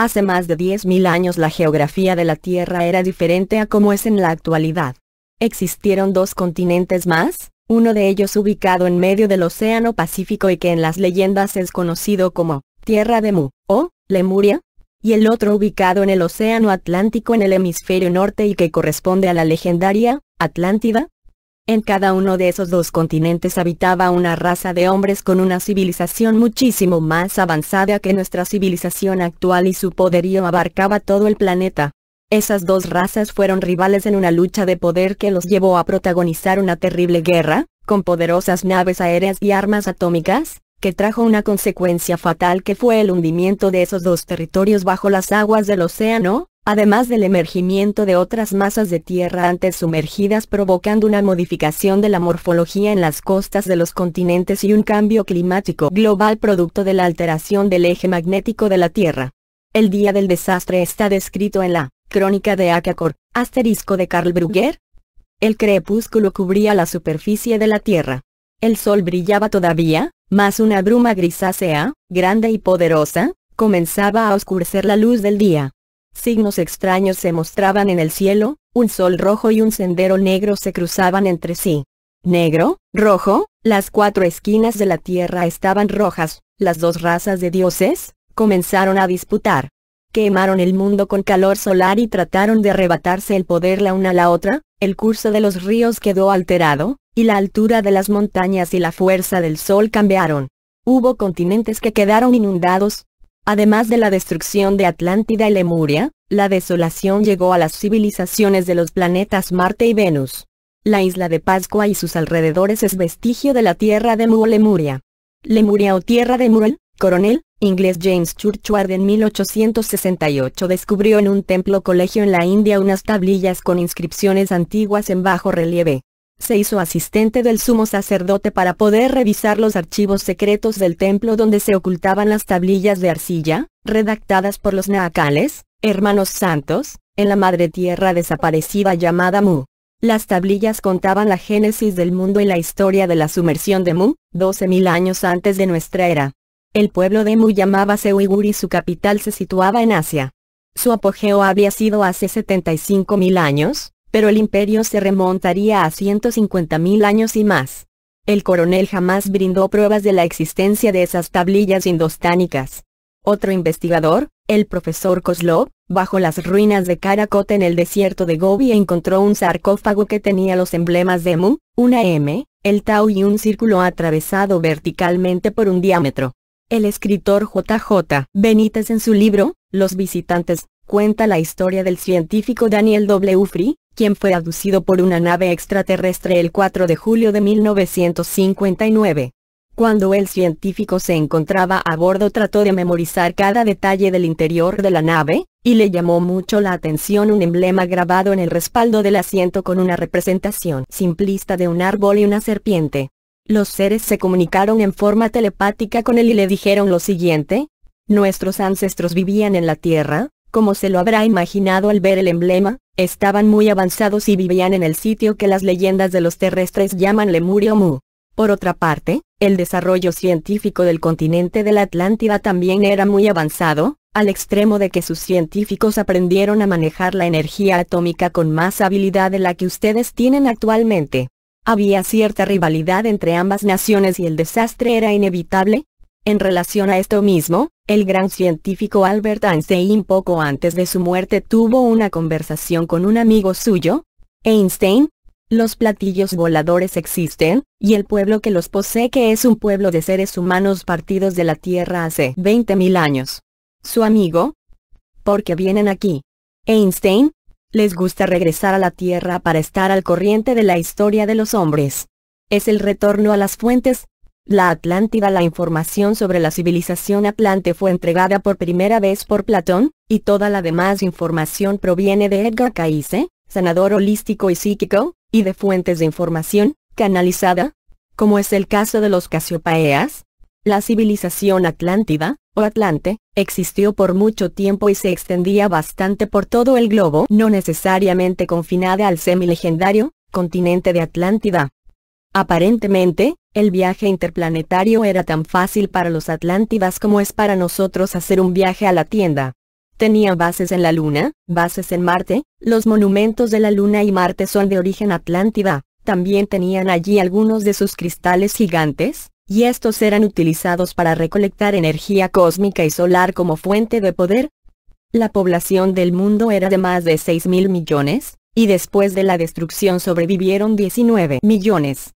Hace más de 10.000 años la geografía de la Tierra era diferente a como es en la actualidad. Existieron dos continentes más, uno de ellos ubicado en medio del Océano Pacífico y que en las leyendas es conocido como Tierra de Mu, o Lemuria, y el otro ubicado en el Océano Atlántico en el hemisferio norte y que corresponde a la legendaria Atlántida, en cada uno de esos dos continentes habitaba una raza de hombres con una civilización muchísimo más avanzada que nuestra civilización actual y su poderío abarcaba todo el planeta. Esas dos razas fueron rivales en una lucha de poder que los llevó a protagonizar una terrible guerra, con poderosas naves aéreas y armas atómicas, que trajo una consecuencia fatal que fue el hundimiento de esos dos territorios bajo las aguas del océano, además del emergimiento de otras masas de tierra antes sumergidas provocando una modificación de la morfología en las costas de los continentes y un cambio climático global producto de la alteración del eje magnético de la Tierra. El día del desastre está descrito en la Crónica de Akakor, asterisco de Karl Brugger. El crepúsculo cubría la superficie de la Tierra. El sol brillaba todavía, más una bruma grisácea, grande y poderosa, comenzaba a oscurecer la luz del día signos extraños se mostraban en el cielo, un sol rojo y un sendero negro se cruzaban entre sí. Negro, rojo, las cuatro esquinas de la tierra estaban rojas, las dos razas de dioses, comenzaron a disputar. Quemaron el mundo con calor solar y trataron de arrebatarse el poder la una a la otra, el curso de los ríos quedó alterado, y la altura de las montañas y la fuerza del sol cambiaron. Hubo continentes que quedaron inundados, Además de la destrucción de Atlántida y Lemuria, la desolación llegó a las civilizaciones de los planetas Marte y Venus. La isla de Pascua y sus alrededores es vestigio de la tierra de Mu Lemuria. Lemuria o tierra de Mural, coronel, inglés James Churchward en 1868 descubrió en un templo colegio en la India unas tablillas con inscripciones antiguas en bajo relieve. Se hizo asistente del sumo sacerdote para poder revisar los archivos secretos del templo donde se ocultaban las tablillas de arcilla, redactadas por los naacales, hermanos santos, en la madre tierra desaparecida llamada Mu. Las tablillas contaban la génesis del mundo y la historia de la sumersión de Mu, 12.000 años antes de nuestra era. El pueblo de Mu llamábase Uigur y su capital se situaba en Asia. Su apogeo había sido hace 75.000 años, pero el imperio se remontaría a 150.000 años y más. El coronel jamás brindó pruebas de la existencia de esas tablillas indostánicas. Otro investigador, el profesor Koslov, bajo las ruinas de Karakot en el desierto de Gobi encontró un sarcófago que tenía los emblemas de Mu, una M, el Tau y un círculo atravesado verticalmente por un diámetro. El escritor JJ Benítez en su libro, Los visitantes, cuenta la historia del científico Daniel W. Free, quien fue aducido por una nave extraterrestre el 4 de julio de 1959. Cuando el científico se encontraba a bordo trató de memorizar cada detalle del interior de la nave, y le llamó mucho la atención un emblema grabado en el respaldo del asiento con una representación simplista de un árbol y una serpiente. Los seres se comunicaron en forma telepática con él y le dijeron lo siguiente, Nuestros ancestros vivían en la Tierra, como se lo habrá imaginado al ver el emblema, estaban muy avanzados y vivían en el sitio que las leyendas de los terrestres llaman Lemurio Mu. Por otra parte, el desarrollo científico del continente de la Atlántida también era muy avanzado, al extremo de que sus científicos aprendieron a manejar la energía atómica con más habilidad de la que ustedes tienen actualmente. Había cierta rivalidad entre ambas naciones y el desastre era inevitable, en relación a esto mismo, el gran científico Albert Einstein poco antes de su muerte tuvo una conversación con un amigo suyo, Einstein, los platillos voladores existen, y el pueblo que los posee que es un pueblo de seres humanos partidos de la Tierra hace 20.000 años. Su amigo, ¿Por qué vienen aquí. Einstein, les gusta regresar a la Tierra para estar al corriente de la historia de los hombres. Es el retorno a las fuentes, la Atlántida La información sobre la civilización atlante fue entregada por primera vez por Platón, y toda la demás información proviene de Edgar Cayce, sanador holístico y psíquico, y de fuentes de información, canalizada, como es el caso de los Casiopaeas. La civilización atlántida, o Atlante, existió por mucho tiempo y se extendía bastante por todo el globo, no necesariamente confinada al semilegendario, continente de Atlántida. Aparentemente, el viaje interplanetario era tan fácil para los atlántidas como es para nosotros hacer un viaje a la tienda. Tenían bases en la Luna, bases en Marte, los monumentos de la Luna y Marte son de origen atlántida, también tenían allí algunos de sus cristales gigantes, y estos eran utilizados para recolectar energía cósmica y solar como fuente de poder. La población del mundo era de más de 6 mil millones, y después de la destrucción sobrevivieron 19 millones.